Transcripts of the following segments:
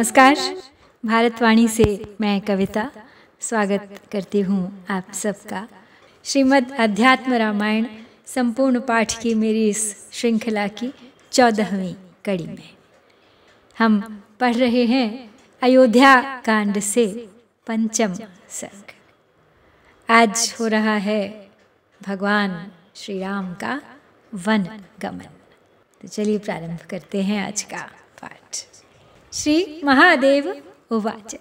नमस्कार भारतवाणी से मैं कविता स्वागत करती हूँ आप सबका श्रीमद् अध्यात्म रामायण संपूर्ण पाठ की मेरी इस श्रृंखला की चौदहवीं कड़ी में हम पढ़ रहे हैं अयोध्या कांड से पंचम सर्ग आज हो रहा है भगवान श्री राम का वन गमन तो चलिए प्रारंभ करते हैं आज का पाठ श्री महादेव उवाच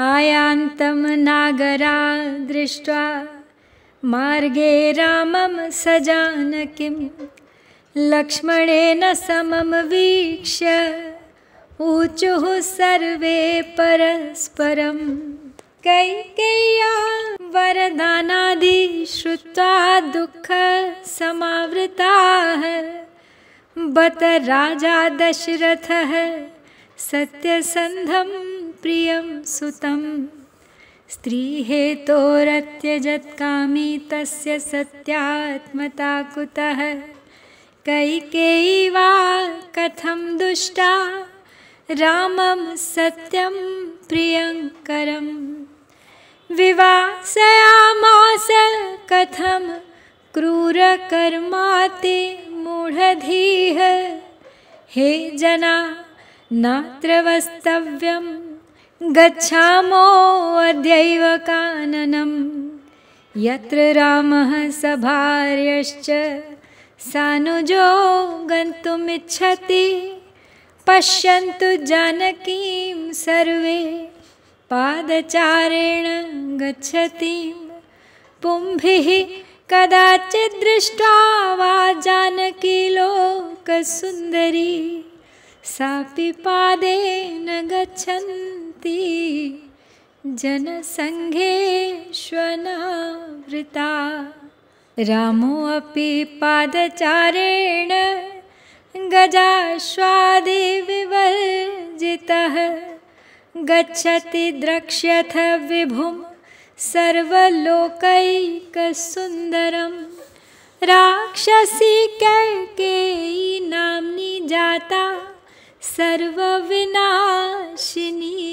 आयान्तं नागरा दृष्ट्वा मार्गे रामं सजानकिं लक्ष्मणेन समं वीक्ष्य ऊचुः सर्वे परस्परं कैकेय्या वरदानादि श्रुत्वा दुःखसमावृताः बत राजा दशरथः सत्यसन्धं प्रियं सुतं स्त्रीहेतोरत्यजत्कामी तस्य सत्यात्मता कुतः कैकेयीवा कथं दुष्टा रामं सत्यं प्रियंकरं विवासयामास कथं क्रूरकर्माते मूढधीः हे जना नात्र वस्तव्यं गच्छामो अद्यैव काननं यत्र रामः सभार्यश्च सानुजो गन्तुमिच्छति पश्यन्तु जानकीं सर्वे पादचारेण गच्छतीं पुंभिः कदाचिद्दृष्ट्वा सुंदरी सुन्दरी सापि पादेन गच्छन्ति जनसङ्घेष्वनावृता रामोऽपि पादचारेण गजाश्वादिविवर्जितः गच्छति द्रक्ष्यथ विभुं सर्वलोकैकसुन्दरम् राक्षसी कह नाम नामनी जाता सर्व विनाशिनी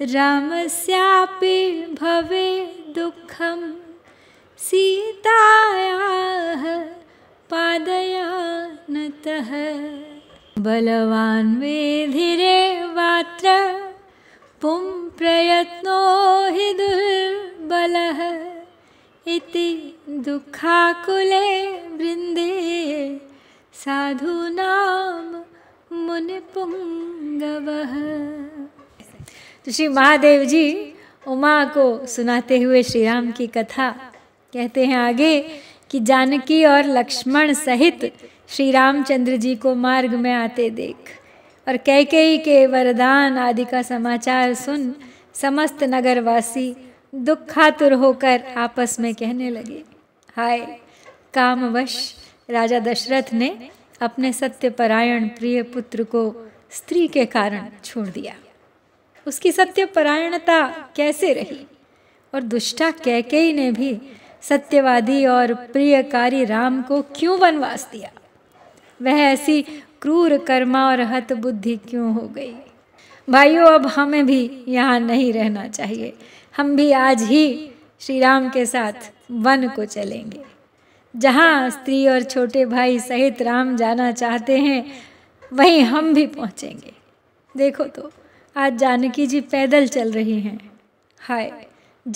राम रामस्यापि भवे दुःखं सीतायाः पादयानतः बलवान् वेधिरे वात्र पुं प्रयत्नो हि दुर्बलः इति साधु नाम साधूनां पुंगव तो श्री महादेव जी उमा को सुनाते हुए श्री राम की कथा कहते हैं आगे कि जानकी और लक्ष्मण सहित श्री रामचंद्र जी को मार्ग में आते देख और कैकेयी के वरदान आदि का समाचार सुन समस्त नगरवासी दुखातुर होकर आपस में कहने लगे हाय कामवश राजा दशरथ ने अपने सत्यपरायण प्रिय पुत्र को स्त्री के कारण छोड़ दिया उसकी सत्यपरायणता कैसे रही और दुष्टा कैकेयी ने भी सत्यवादी और प्रियकारी राम को क्यों वनवास दिया वह ऐसी क्रूर कर्मा और हत बुद्धि क्यों हो गई भाइयों अब हमें भी यहाँ नहीं रहना चाहिए हम भी आज ही श्री राम के साथ वन को चलेंगे जहाँ स्त्री और छोटे भाई सहित राम जाना चाहते हैं वहीं हम भी पहुँचेंगे देखो तो आज जानकी जी पैदल चल रही हैं हाय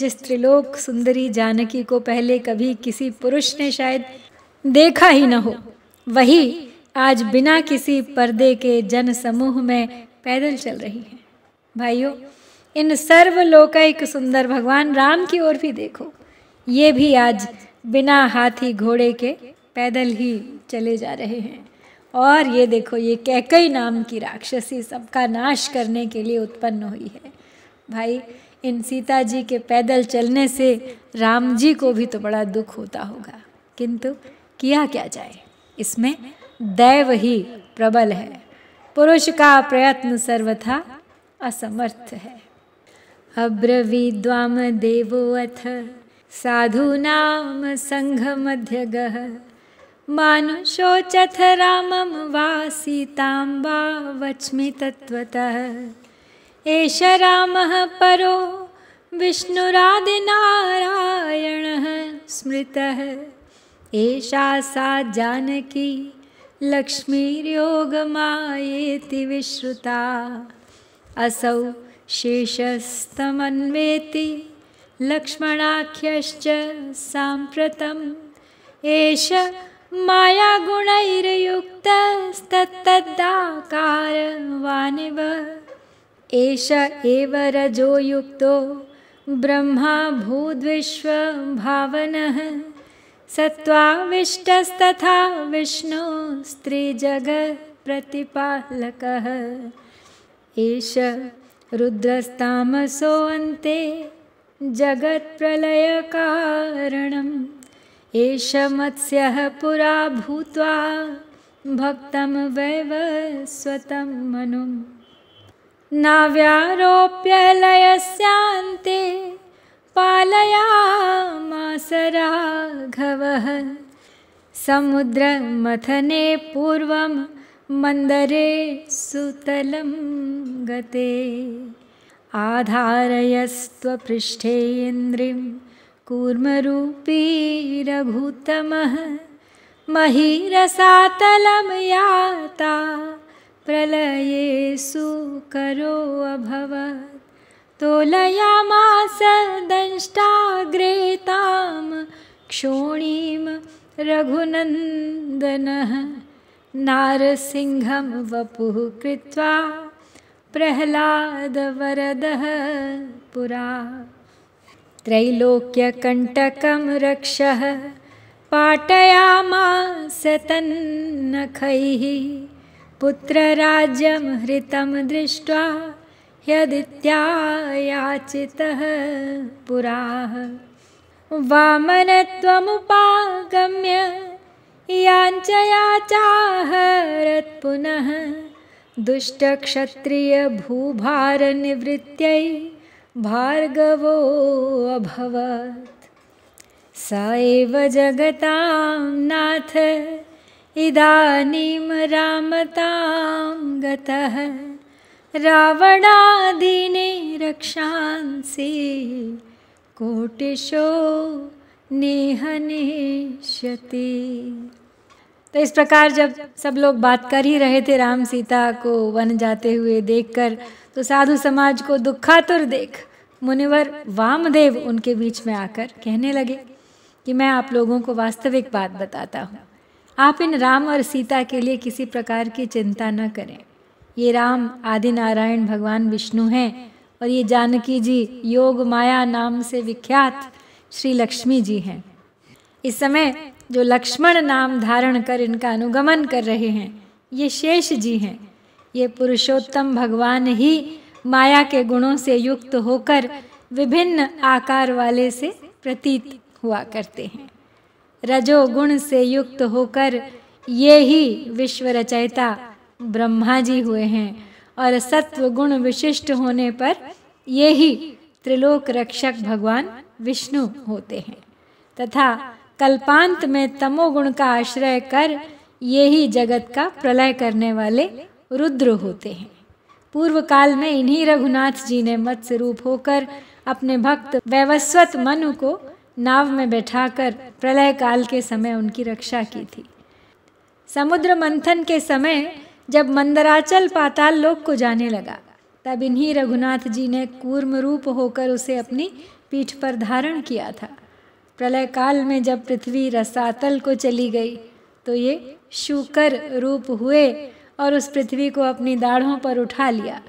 जिस त्रिलोक सुंदरी जानकी को पहले कभी किसी पुरुष ने शायद देखा ही न हो वही आज बिना किसी पर्दे के जन समूह में पैदल चल रही हैं भाइयों इन सर्वलोकायिक सुंदर भगवान राम की ओर भी देखो ये भी आज बिना हाथी घोड़े के पैदल ही चले जा रहे हैं और ये देखो ये कैकई नाम की राक्षसी सबका नाश करने के लिए उत्पन्न हुई है भाई इन सीता जी के पैदल चलने से राम जी को भी तो बड़ा दुख होता होगा किंतु किया क्या जाए इसमें दैव ही प्रबल है पुरुष का प्रयत्न सर्वथा असमर्थ है अब्रवीद्वाम देवो अथ साधूनां सङ्घमध्यगः मानुषोऽचथ रामं वा सीतां वा वच्मि तत्त्वतः एष रामः परो विष्णुरादिनारायणः स्मृतः एषा सा जानकी लक्ष्मीर्योगमायेति विश्रुता असौ शेषस्तमन्वेति लक्ष्मणाख्यश्च साम्प्रतम् एष मायागुणैर्युक्तस्तत्तद्दाकारवानिव एष एव रजो युक्तो ब्रह्मा भूद्विश्वभावनः सत्त्वाविष्टस्तथा विष्णु स्त्रीजगत्प्रतिपालकः एष रुद्रस्तामसोऽते जगत्प्रलयकारणम् एष मत्स्यः पुरा भूत्वा भक्तं वैव स्वतं मनुं पालयामास पालयामासराघवः समुद्रमथने पूर्वं मन्दरे सुतलं गते आधारयस्त्वपृष्ठे इन्द्रिं कूर्मरूपी महीरसातलं याता प्रलये सुकरो अभवत् तोलयामास दंष्टाग्रे तां क्षोणीं रघुनन्दनः नारसिंहं वपुः कृत्वा प्रह्लादवरदः पुरा त्रैलोक्यकण्टकं रक्षः पाटयामास तन्नखैः पुत्रराज्यं हृतं दृष्ट्वा ह्यदित्यायाचितः पुराः वामनत्वमुपागम्य याञ्चयाचाहरत्पुनः दुष्टक्षत्रियभूभारनिवृत्त्यै भार्गवोऽभवत् स एव जगतां नाथ इदानीं रामतां गतः रावणादिने रक्षांसि कोटिशो नेहनेष्यति तो इस प्रकार जब सब लोग बात कर ही रहे थे राम सीता को वन जाते हुए देखकर तो साधु समाज को दुखातुर देख मुनिवर वामदेव उनके बीच में आकर कहने लगे कि मैं आप लोगों को वास्तविक बात बताता हूँ आप इन राम और सीता के लिए किसी प्रकार की चिंता न करें ये राम आदि नारायण भगवान विष्णु हैं और ये जानकी जी योग माया नाम से विख्यात श्री लक्ष्मी जी हैं इस समय जो लक्ष्मण नाम धारण कर इनका अनुगमन कर रहे हैं ये शेष जी हैं ये पुरुषोत्तम भगवान ही माया के गुणों से युक्त होकर विभिन्न आकार वाले से प्रतीत हुआ करते हैं रजोगुण से युक्त होकर ये ही विश्व रचयिता ब्रह्मा जी हुए हैं और सत्व गुण विशिष्ट होने पर ये ही त्रिलोक रक्षक भगवान विष्णु होते हैं तथा कल्पांत में तमोगुण का आश्रय कर ये ही जगत का प्रलय करने वाले रुद्र होते हैं पूर्व काल में इन्हीं रघुनाथ जी ने मत्स्य रूप होकर अपने भक्त वैवस्वत मनु को नाव में बैठाकर प्रलय काल के समय उनकी रक्षा की थी समुद्र मंथन के समय जब मंदराचल पाताल लोक को जाने लगा तब इन्हीं रघुनाथ जी ने कूर्म रूप होकर उसे अपनी पीठ पर धारण किया था प्रलय काल में जब पृथ्वी रसातल को चली गई तो ये शुकर रूप हुए और उस पृथ्वी को अपनी दाढ़ों पर उठा लिया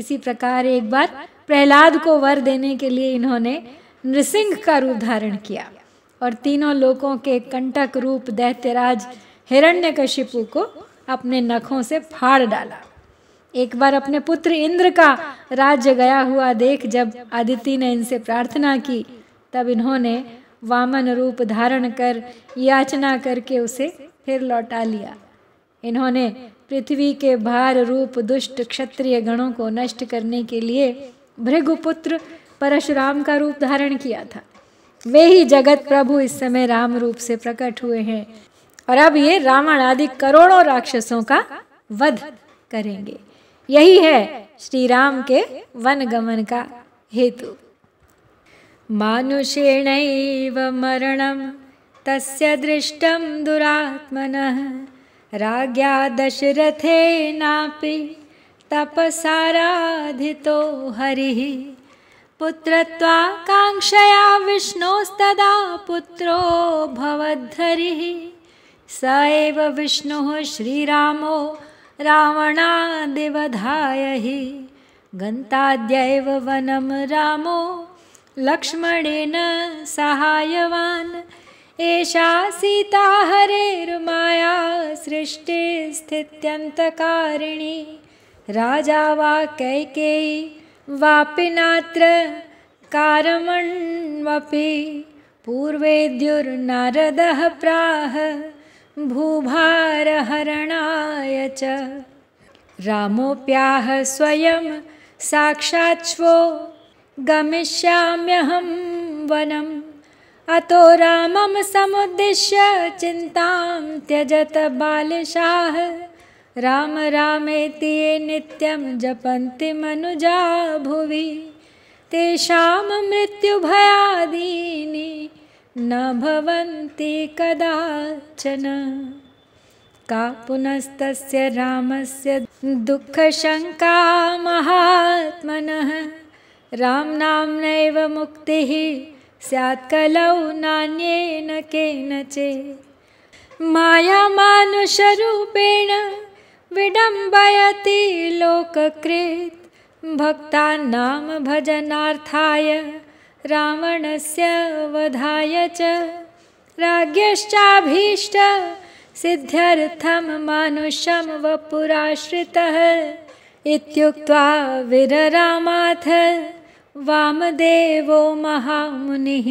इसी प्रकार एक बार प्रहलाद को वर देने के लिए इन्होंने नृसिंह का रूप धारण किया और तीनों लोगों के कंटक रूप दैत्यराज कशिपु को अपने नखों से फाड़ डाला एक बार अपने पुत्र इंद्र का राज्य गया हुआ देख जब आदित्य ने इनसे प्रार्थना की तब इन्होंने वामन रूप धारण कर याचना करके उसे फिर लौटा लिया इन्होंने पृथ्वी के भार रूप दुष्ट क्षत्रिय गणों को नष्ट करने के लिए भृगुपुत्र परशुराम का रूप धारण किया था वे ही जगत प्रभु इस समय राम रूप से प्रकट हुए हैं और अब ये रावण आदि करोड़ों राक्षसों का वध करेंगे यही है श्री राम के वन गमन का हेतु मानुषेणैव मरणं तस्य दृष्टं दुरात्मनः राज्ञा दशरथेनापि तपसाराधितो हरिः पुत्रत्वाकाङ्क्षया विष्णोस्तदा पुत्रो भवद्धरिः स एव विष्णुः श्रीरामो हि गन्ताद्यैव वनं रामो लक्ष्मणेन सहायवान् एषा सीता हरेर्माया सृष्टिस्थित्यन्तकारिणी राजा वा कैकेयी वापि नात्र कारमण्वपि पूर्वेद्युर्नारदः प्राह भूभारहरणाय च रामोऽप्याः स्वयं साक्षाश्वो गमिष्याम्यहं वनम् अतो रामं समुद्दिश्य चिन्तां त्यजत बालशाह राम रामेति ये नित्यं जपन्ति मनुजा भुवि तेषां मृत्युभयादीनि न भवन्ति कदाचन का पुनस्तस्य रामस्य महात्मनः रामनाम्नैव मुक्ति स्यात्कलौ नान्येन केनचित् मायामानुषरूपेण विडम्बयति लोककृत् भक्तानां भजनार्थाय रावणस्य वधाय च राज्ञश्चाभीष्ट सिद्ध्यर्थं मानुषं वपुराश्रितः इत्युक्त्वा विररामाथ वामदेवो महामुनिः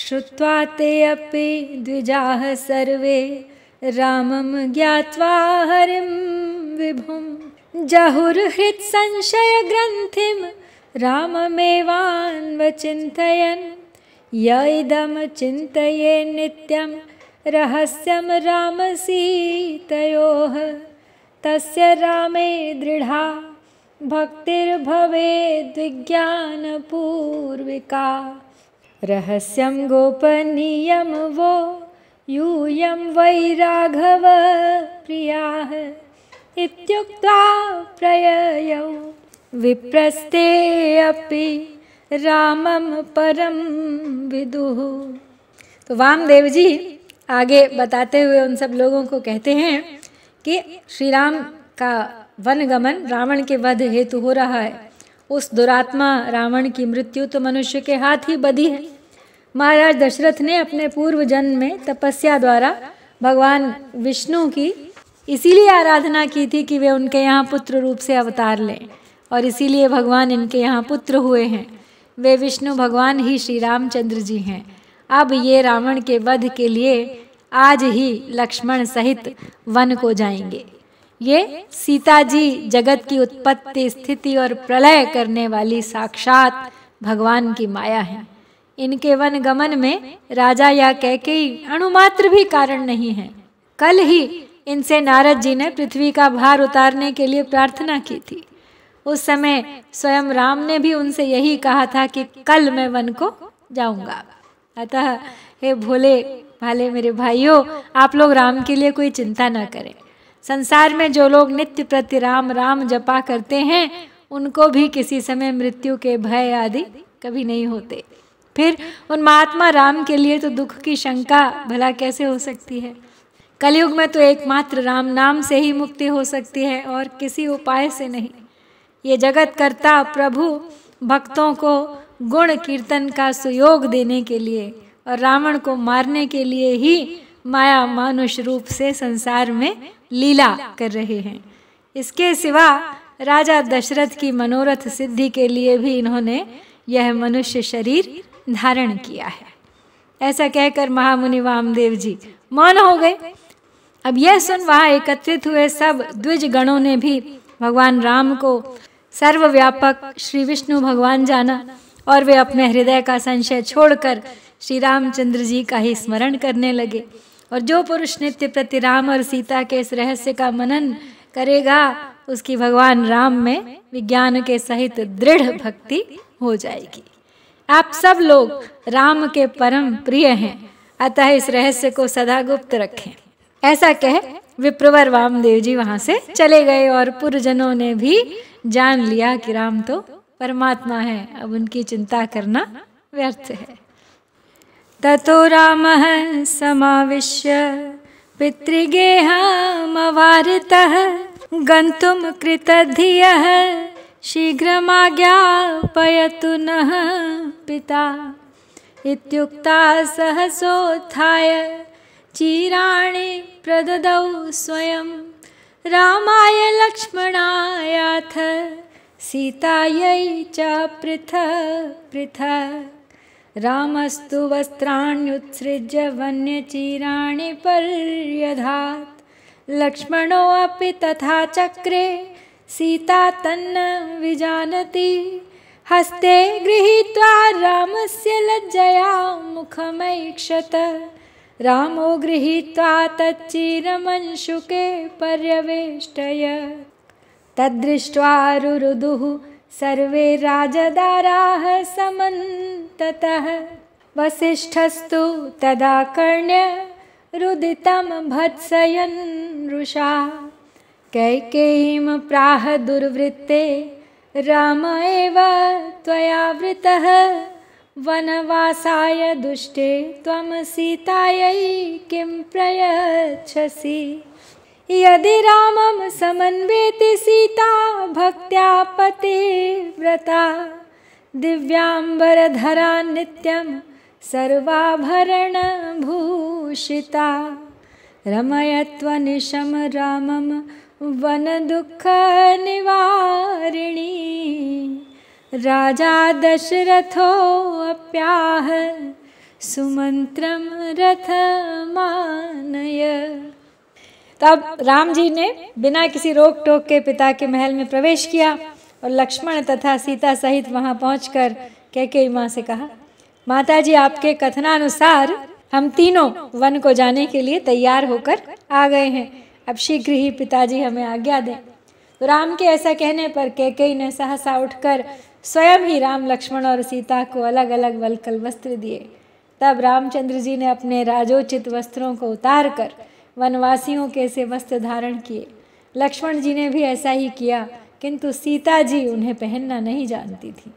श्रुत्वा ते अपि द्विजाः सर्वे रामं ज्ञात्वा हरिं विभुं जहुर्हृत्संशयग्रन्थिं राममेवान्वचिन्तयन् य इदं चिन्तये नित्यं रहस्यं रामसीतयोः तस्य रामे दृढा भक्तिर्भवेद्विज्ञानपूर्विका रहस्यं गोपनीयं वो यूयं वै राघव प्रियाः इत्युक्त्वा प्रययौ विप्रस्ते अपि रामं परम विदुः तो वामदेव जी आगे बताते हुए उन सब लोगों को कहते हैं कि श्री राम का वनगमन रावण के वध हेतु हो रहा है उस दुरात्मा रावण की मृत्यु तो मनुष्य के हाथ ही बधी है महाराज दशरथ ने अपने पूर्व जन्म में तपस्या द्वारा भगवान विष्णु की इसीलिए आराधना की थी कि वे उनके यहाँ पुत्र रूप से अवतार लें और इसीलिए भगवान इनके यहाँ पुत्र हुए हैं वे विष्णु भगवान ही श्री रामचंद्र जी हैं अब ये रावण के वध के लिए आज ही लक्ष्मण सहित वन को जाएंगे ये सीता जी जगत की उत्पत्ति स्थिति और प्रलय करने वाली साक्षात भगवान की माया है इनके वन गमन में राजा या कैकेयी अणुमात्र भी कारण नहीं है कल ही इनसे नारद जी ने पृथ्वी का भार उतारने के लिए प्रार्थना की थी उस समय स्वयं राम ने भी उनसे यही कहा था कि कल मैं वन को जाऊंगा अतः हे भोले भाले मेरे भाइयों आप लोग राम के लिए कोई चिंता ना करें संसार में जो लोग नित्य प्रति राम राम जपा करते हैं उनको भी किसी समय मृत्यु के भय आदि कभी नहीं होते फिर उन महात्मा राम के लिए तो दुख की शंका भला कैसे हो सकती है कलयुग में तो एकमात्र राम नाम से ही मुक्ति हो सकती है और किसी उपाय से नहीं ये जगत करता प्रभु भक्तों को गुण कीर्तन का सुयोग देने के लिए और रावण को मारने के लिए ही माया मानुष रूप से संसार में लीला कर रहे हैं इसके सिवा राजा दशरथ की मनोरथ सिद्धि के लिए भी इन्होंने यह मनुष्य शरीर धारण किया है ऐसा कहकर महामुनि वामदेव जी मौन हो गए अब यह सुन वहा एकत्रित हुए सब द्विज गणों ने भी भगवान राम को सर्वव्यापक श्री विष्णु भगवान जाना और वे अपने हृदय का संशय छोड़कर श्री रामचंद्र जी का ही स्मरण करने लगे और जो पुरुष नित्य प्रति राम और सीता के इस रहस्य का मनन करेगा उसकी भगवान राम में विज्ञान के सहित दृढ़ भक्ति हो जाएगी आप सब लोग राम के परम प्रिय हैं अतः इस रहस्य को सदा गुप्त रखें ऐसा कह विप्रवर वामदेव जी वहां से चले गए और पुरजनों ने भी जान लिया कि राम तो परमात्मा है अब उनकी चिंता करना व्यर्थ है ततो रामः समाविश्य पितृगेहमवारितः गन्तुं कृतधियः शीघ्रमाज्ञापयतु नः पिता इत्युक्ता सहसोत्थाय चिराणि प्रददौ स्वयं रामाय लक्ष्मणायाथ सीतायै च पृथ पृथ रामस्तु वस्त्राण्युत्सृज्य वन्यचीराणि पर्यधात् लक्ष्मणोऽपि तथा चक्रे सीता तन्न विजानति हस्ते गृहीत्वा रामस्य लज्जया मुखमैक्षत रामो गृहीत्वा तच्चिरमंशुके पर्यवेष्टय तद्दृष्ट्वा रुरुदुः सर्वे राजदाराः समन्ततः वसिष्ठस्तु तदा रुदितं भत्सयन् रुषा कैकेयीं प्राह दुर्वृत्ते राम एव त्वया वृतः वनवासाय दुष्टे त्वं सीतायै किं प्रयच्छसि यदि रामं समन्वेति सीता भक्त्या पतिव्रता दिव्याम्बरधरा नित्यं सर्वाभरणभूषिता रमयत्वनिशं रामं वनदुःखनिवारिणी राजा दशरथोऽप्याह सुमन्त्रं रथमानय तब राम जी ने बिना किसी रोक टोक के पिता के महल में प्रवेश किया और लक्ष्मण तथा सीता सहित वहां पहुंचकर कैके माँ से कहा माता जी आपके कथनानुसार हम तीनों वन को जाने के लिए तैयार होकर आ गए हैं अब शीघ्र ही पिताजी हमें आज्ञा दें तो राम के ऐसा कहने पर कैके ने सहसा उठकर स्वयं ही राम लक्ष्मण और सीता को अलग अलग वलकल वस्त्र दिए तब रामचंद्र जी ने अपने राजोचित वस्त्रों को उतार कर वनवासियों के से वस्त्र धारण किए लक्ष्मण जी ने भी ऐसा ही किया किंतु सीता जी उन्हें पहनना नहीं जानती थी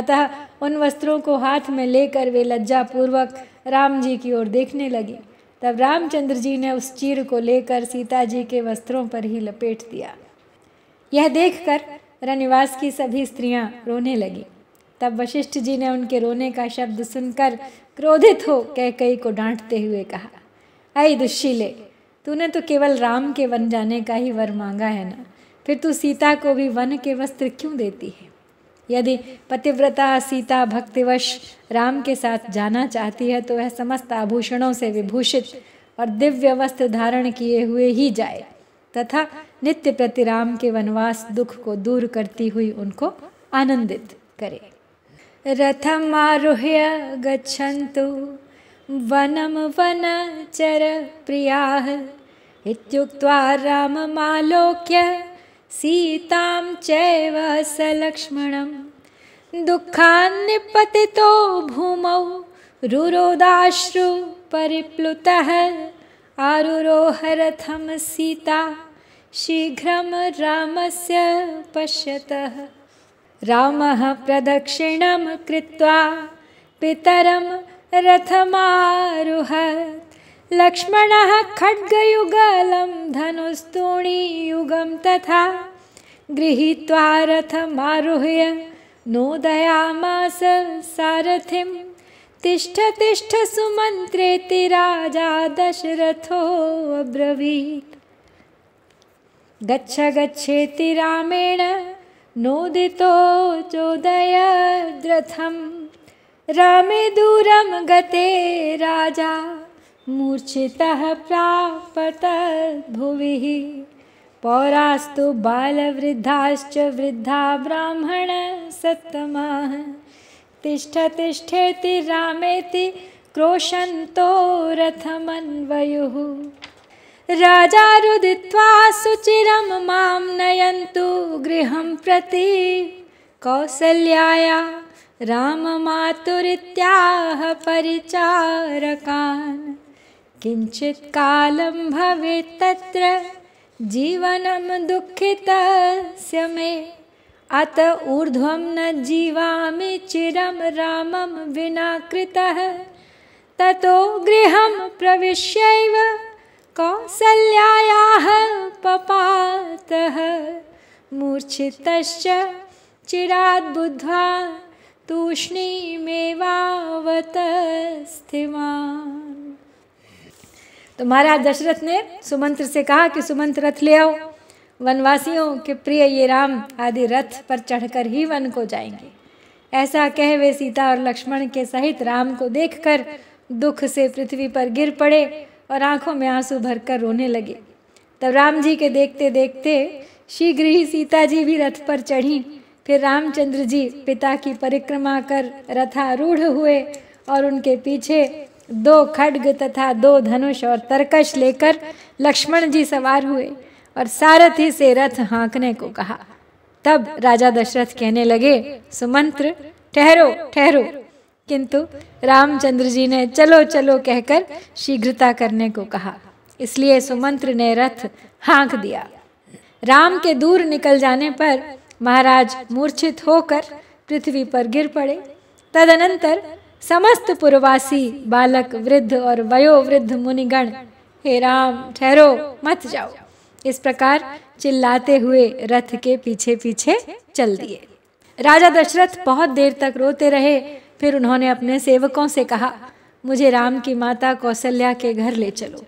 अतः उन वस्त्रों को हाथ में लेकर वे लज्जापूर्वक राम जी की ओर देखने लगे तब रामचंद्र जी ने उस चीर को लेकर सीता जी के वस्त्रों पर ही लपेट दिया यह देखकर रनिवास की सभी स्त्रियां रोने लगीं तब वशिष्ठ जी ने उनके रोने का शब्द सुनकर क्रोधित हो कह कई को डांटते हुए कहा अय दुशीले तूने तो केवल राम के वन जाने का ही वर मांगा है ना फिर तू सीता को भी वन के वस्त्र क्यों देती है यदि पतिव्रता सीता भक्तिवश राम के साथ जाना चाहती है तो वह समस्त आभूषणों से विभूषित और दिव्य वस्त्र धारण किए हुए ही जाए तथा नित्य प्रति राम के वनवास दुख को दूर करती हुई उनको आनंदित करे रथम आरोह्य गच्छन्तु वनम वन चर प्रिया इत्युक्त्वा राममालोक्य सीतां चैव सलक्ष्मणं दुःखान्निपतितो भूमौ रुरोदाश्रु परिप्लुतः आरुरोह रथं सीता शीघ्रं रामस्य पश्यतः रामः प्रदक्षिणं कृत्वा पितरं रथमारुहत् लक्ष्मणः खड्गयुगलं धनुस्तूणीयुगं तथा गृहीत्वा रथमारुह्य नोदयामास सारथिं तिष्ठ सुमन्त्रेति राजा दशरथोऽब्रवीत् गच्छ गच्छेति रामेण नोदितो चोदयद्रथं रामे दूरं गते राजा मूर्छितः प्रापतः भुविः पौरास्तु बालवृद्धाश्च वृद्धा ब्राह्मण सत्तमाः तिष्ठ तिष्ठेति रामेति क्रोशन्तो रथमन्वयुः राजा रुदित्वा सुचिरं मां नयन्तु गृहं प्रति कौसल्याया राममातुरित्याह परिचारकान् किञ्चित् कालं भवेत् तत्र जीवनं दुःखितस्य मे अत ऊर्ध्वं न जीवामि चिरं रामं विना कृतः ततो गृहं प्रविश्यैव कौसल्यायाः पपातः मूर्छितश्च चिराद् बुद्ध्वा तूष्णीमेवावतस्थिमा तो महाराज दशरथ ने सुमंत्र से कहा कि सुमंत्र रथ ले आओ वनवासियों के प्रिय ये राम आदि रथ पर चढ़कर ही वन को जाएंगे ऐसा कह वे सीता और लक्ष्मण के सहित राम को देखकर दुख से पृथ्वी पर गिर पड़े और आंखों में आंसू भरकर रोने लगे तब राम जी के देखते देखते शीघ्र ही सीता जी भी रथ पर चढ़ी फिर रामचंद्र जी पिता की परिक्रमा कर रथारूढ़ हुए और उनके पीछे दो खड्ग तथा दो धनुष और तरकश लेकर लक्ष्मण जी सवार हुए और सारथी से रथ हाँकने को कहा तब राजा दशरथ कहने लगे सुमंत्र ठहरो ठहरो किंतु रामचंद्र जी ने चलो चलो कहकर शीघ्रता करने को कहा इसलिए सुमंत्र ने रथ हाँक दिया राम के दूर निकल जाने पर महाराज मूर्छित होकर पृथ्वी पर गिर पड़े तदनंतर समस्त पुरवासी बालक वृद्ध और वयोवृद्ध मुनिगण हे राम ठहरो मत जाओ इस प्रकार चिल्लाते हुए रथ के पीछे पीछे चल दिए राजा दशरथ बहुत देर तक रोते रहे फिर उन्होंने अपने सेवकों से कहा मुझे राम की माता कौशल्या के घर ले चलो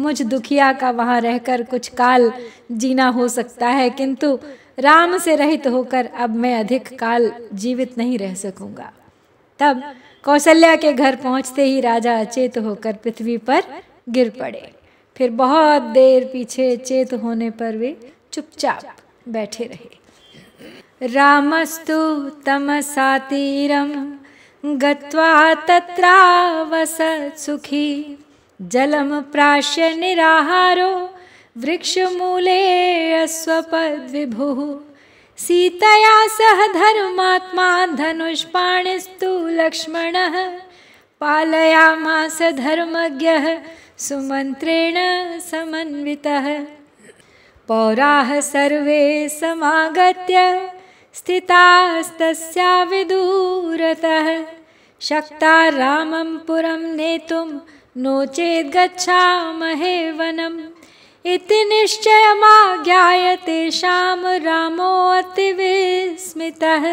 मुझ दुखिया का वहाँ रहकर कुछ काल जीना हो सकता है किंतु राम से रहित होकर अब मैं अधिक काल जीवित नहीं रह सकूंगा तब कौशल्या के घर पहुंचते ही राजा अचेत होकर पृथ्वी पर गिर पड़े फिर बहुत देर पीछे चेत होने पर वे चुपचाप बैठे रहे रामस्तु तमसातीरम गत्वा तत्रावस सुखी जलम प्राश्य निराहारो वृक्ष मूले अस्वपद विभु सीतया सह धर्मात्मा धनुष्पाणिस्तु लक्ष्मणः पालयामास धर्मज्ञः सुमन्त्रेण समन्वितः पौराः सर्वे समागत्य स्थितास्तस्या विदूरतः शक्ता रामं पुरं नेतुं नो चेद्गच्छामहे वनम् इति निश्चय निश्चयमाज्ञायते श्याम रामो अति अतिविस्मितः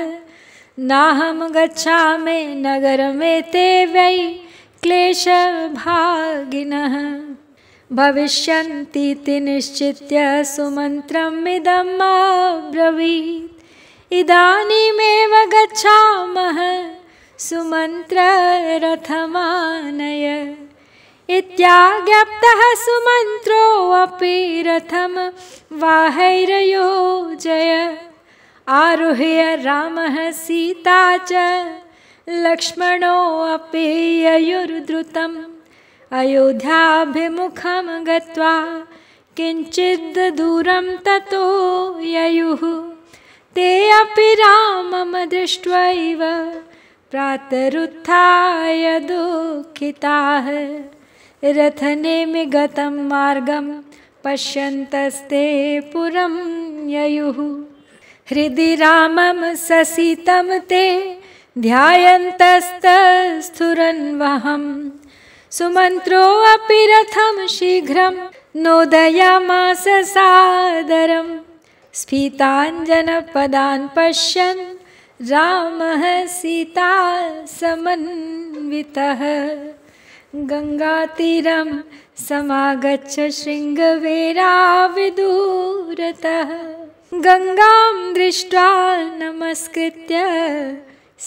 नाहं गच्छामि नगरमेते वै क्लेशभागिनः भविष्यन्तीति निश्चित्य सुमन्त्रम् इदम् अब्रवीत् इदानीमेव गच्छामः सुमन्त्ररथमानय इत्याज्ञप्तः सुमन्त्रोऽपि रथं वाहैरयो जय आरुह्य रामः सीता च लक्ष्मणोऽपि ययुर्द्रुतम् अयोध्याभिमुखं गत्वा किञ्चिद् दूरं ततो ययुः ते अपि रामं दृष्ट्वैव प्रातरुत्थाय दुःखिताः रथने में गतम मार्गम पश्यंतस्ते पुरम ययु हृदय रामम ससीतम ते ध्यायंतस्तस्थुरन वहम सुमंत्रो अपि रथम शीघ्रम नोदयामास सादरम सादरं स्फीताञ्जनपदान् पश्यन् रामः सीता समन्वितः गङ्गातीरं समागच्छ शृङ्गवेरा विदूरतः गङ्गां दृष्ट्वा नमस्कृत्य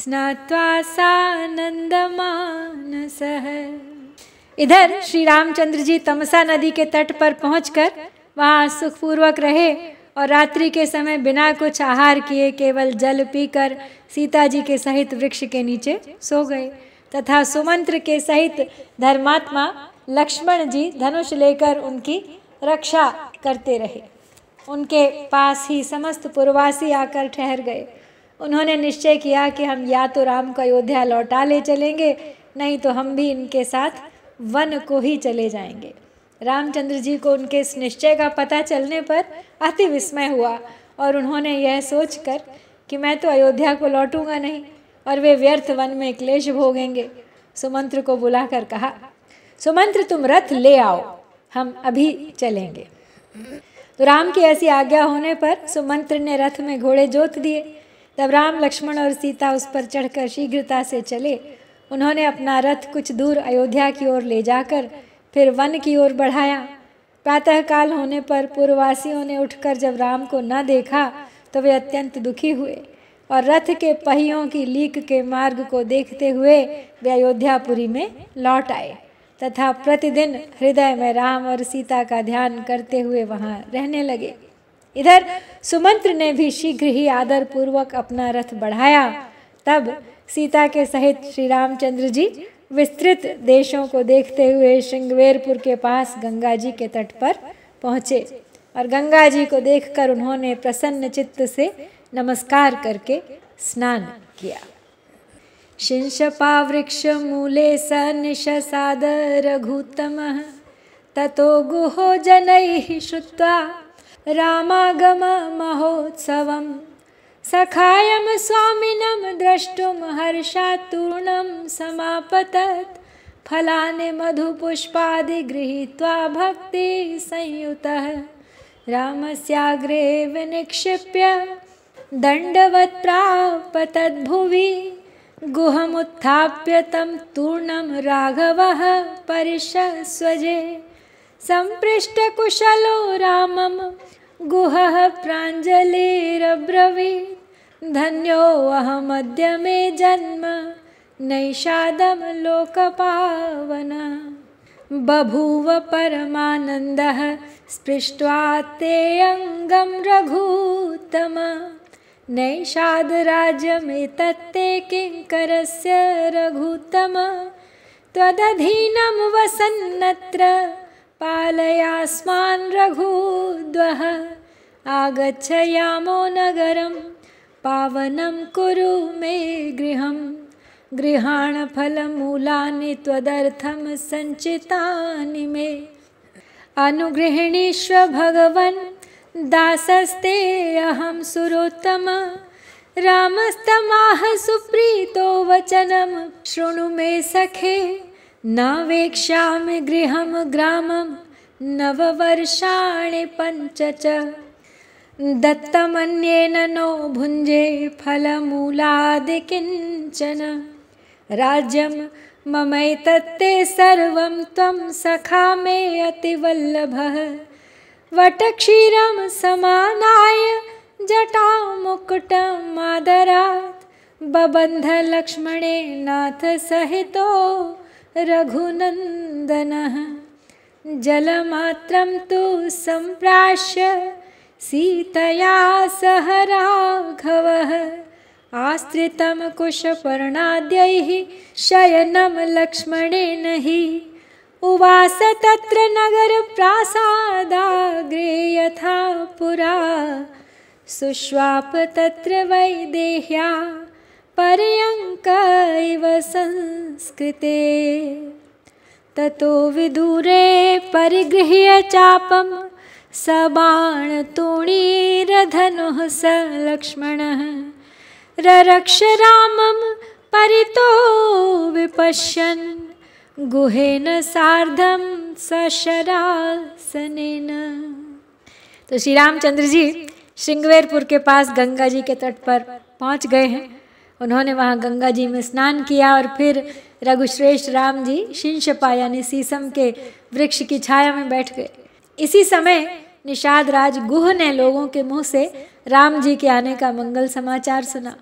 स्नात्वा सानन्दमानसः इधर श्री रामचंद्र जी तमसा नदी के तट पर पहुंचकर वहां सुखपूर्वक रहे और रात्रि के समय बिना कुछ आहार किए केवल जल पीकर सीता जी के सहित वृक्ष के नीचे सो गए तथा सुमंत्र के सहित धर्मात्मा लक्ष्मण जी धनुष लेकर उनकी रक्षा करते रहे उनके पास ही समस्त पुरवासी आकर ठहर गए उन्होंने निश्चय किया कि हम या तो राम को अयोध्या लौटा ले चलेंगे नहीं तो हम भी इनके साथ वन को ही चले जाएंगे रामचंद्र जी को उनके इस निश्चय का पता चलने पर अति विस्मय हुआ और उन्होंने यह सोचकर कि मैं तो अयोध्या को लौटूंगा नहीं और वे व्यर्थ वन में क्लेश भोगेंगे सुमंत्र को बुलाकर कहा सुमंत्र तुम रथ ले आओ हम अभी चलेंगे तो राम की ऐसी आज्ञा होने पर सुमंत्र ने रथ में घोड़े जोत दिए तब राम लक्ष्मण और सीता उस पर चढ़कर शीघ्रता से चले उन्होंने अपना रथ कुछ दूर अयोध्या की ओर ले जाकर फिर वन की ओर बढ़ाया प्रातःकाल होने पर पूर्ववासियों ने उठकर जब राम को न देखा तो वे अत्यंत दुखी हुए और रथ के पहियों की लीक के मार्ग को देखते हुए वे अयोध्यापुरी में लौट आए तथा प्रतिदिन हृदय में राम और सीता का ध्यान करते हुए वहाँ रहने लगे इधर सुमंत्र ने भी शीघ्र ही आदर पूर्वक अपना रथ बढ़ाया तब सीता के सहित श्री रामचंद्र जी विस्तृत देशों को देखते हुए श्रृंगवेरपुर के पास गंगा जी के तट पर पहुँचे और गंगा जी को देखकर उन्होंने प्रसन्न चित्त से नमस्कार करके स्नान किया मूले स निशसाद रघुतमः ततो गुहो महोत्सव श्रुत्वा रामागममहोत्सवं सखायं स्वामिनं द्रष्टुं हर्षातूर्णं समापतत् भक्ति मधुपुष्पादिगृहीत्वा राम रामस्याग्रे विनिक्षिप्य दण्डवत् प्राप तद्भुवि गुहमुत्थाप्य तं तूर्णं राघवः परिशस्वजे सम्पृष्टकुशलो रामं गुहः प्राञ्जलेरब्रवीत् धन्योऽहमद्य मे जन्म नैषादं लोकपावन बभूव परमानन्दः स्पृष्ट्वा तेऽङ्गं रघूतम नैषादराज्यमेतत्ते किङ्करस्य रघुतम त्वदधीनं वसन्नत्र पालयास्मान् रघुद्वः आगच्छयामो नगरं पावनं कुरु मे गृहं गृहाणफलमूलानि त्वदर्थं सञ्चितानि मे अनुगृहिणीष्व भगवन् दासस्ते अहम सुरोत्तम रामस्तमाह सुप्रीतो वचनम शृणु मे सखे न वेक्षा गृहं ग्रामं नववर्षाणि पञ्च च दत्तमन्येन नो भुञ्जे फलमूलादिकिञ्चन राज्यं ममैतत्ते सर्वं त्वं सखा मे अतिवल्लभः वटक्षीरं समानाय जटामुकुटमादरात् बबन्धलक्ष्मणे नाथसहितो रघुनन्दनः जलमात्रं तु सम्प्राश्य सीतया सह राघवः आश्रितं कुशपर्णाद्यैः शयनं लक्ष्मणेन हि उवास तत्र नगरप्रासादाग्रे यथा पुरा सुश्वाप तत्र वैदेह्या पर्यङ्क इव संस्कृते ततो विदूरे परिगृह्य चापं स बाणतोणीरधनुः स लक्ष्मणः ररक्ष रामं परितो विपश्यन् गुहेन सार्धम सशरासनेन तो श्री रामचंद्र जी श्रृंगवेरपुर के पास गंगा जी के तट पर पहुंच गए हैं उन्होंने वहाँ गंगा जी में स्नान किया और फिर रघुश्रेष्ठ राम जी शिंशपा यानी सीसम के वृक्ष की छाया में बैठ गए इसी समय निषाद राज गुह ने लोगों के मुंह से राम जी के आने का मंगल समाचार सुना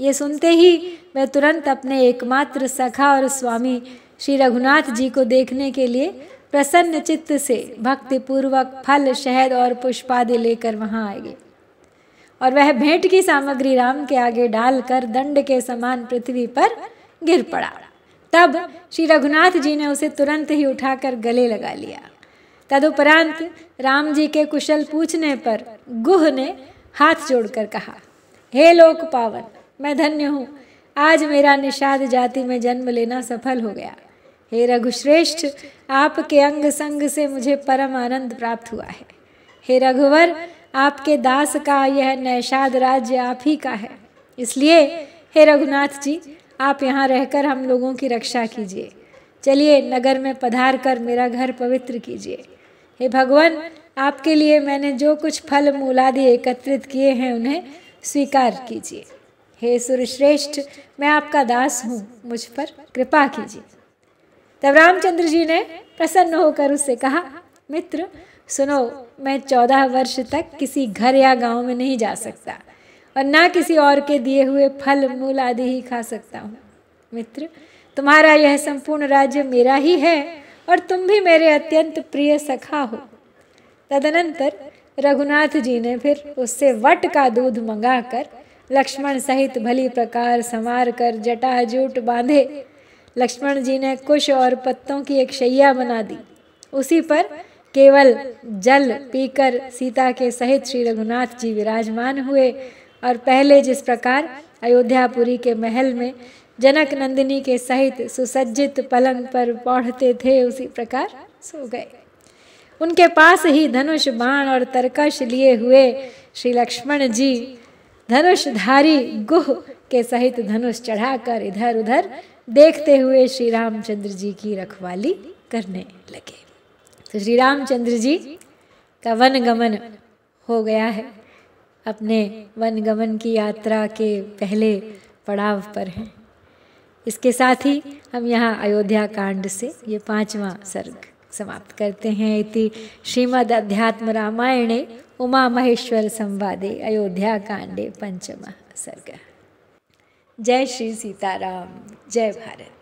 ये सुनते ही वह तुरंत अपने एकमात्र सखा और स्वामी श्री रघुनाथ जी को देखने के लिए प्रसन्न चित्त से भक्तिपूर्वक फल शहद और पुष्पादि लेकर वहाँ आए गए और वह भेंट की सामग्री राम के आगे डालकर दंड के समान पृथ्वी पर गिर पड़ा तब श्री रघुनाथ जी ने उसे तुरंत ही उठाकर गले लगा लिया तदुपरांत राम जी के कुशल पूछने पर गुह ने हाथ जोड़कर कहा हे लोक पावन मैं धन्य हूँ आज मेरा निषाद जाति में जन्म लेना सफल हो गया हे रघुश्रेष्ठ आपके अंग संग से मुझे परम आनंद प्राप्त हुआ है हे रघुवर आपके दास का यह नैषाद राज्य आप ही का है इसलिए हे रघुनाथ जी आप यहाँ रहकर हम लोगों की रक्षा कीजिए चलिए नगर में पधार कर मेरा घर पवित्र कीजिए हे भगवान आपके लिए मैंने जो कुछ फल मूलादि एकत्रित किए हैं उन्हें स्वीकार कीजिए हे सूर्यश्रेष्ठ मैं आपका दास हूँ मुझ पर कृपा कीजिए तब रामचंद्र जी ने प्रसन्न होकर उससे कहा मित्र सुनो मैं चौदह वर्ष तक किसी घर या गांव में नहीं जा सकता और ना किसी और के दिए हुए फल मूल आदि ही खा सकता हूँ मित्र तुम्हारा यह संपूर्ण राज्य मेरा ही है और तुम भी मेरे अत्यंत प्रिय सखा हो तदनंतर रघुनाथ जी ने फिर उससे वट का दूध मंगाकर लक्ष्मण सहित भली प्रकार संवार कर जटा जूट बांधे लक्ष्मण जी ने कुश और पत्तों की एक शैया बना दी उसी पर केवल जल पीकर सीता के सहित श्री रघुनाथ जी विराजमान हुए और पहले जिस प्रकार अयोध्यापुरी के महल में जनक नंदिनी के सहित सुसज्जित पलंग पर पौढ़ते थे उसी प्रकार सो गए उनके पास ही धनुष बाण और तरकश लिए हुए श्री लक्ष्मण जी धनुषधारी गुह के सहित धनुष चढ़ाकर इधर उधर देखते हुए श्री रामचंद्र जी की रखवाली करने लगे तो श्री रामचंद्र जी का वन गमन हो गया है अपने वन गमन की यात्रा के पहले पड़ाव पर हैं इसके साथ ही हम यहाँ अयोध्या कांड से ये पांचवा सर्ग समाप्त करते हैं इति श्रीमद अध्यात्म रामायणे उमा महेश्वर संवादे अयोध्या कांडे पंचम सर्ग जय श्री सीताराम जय भारत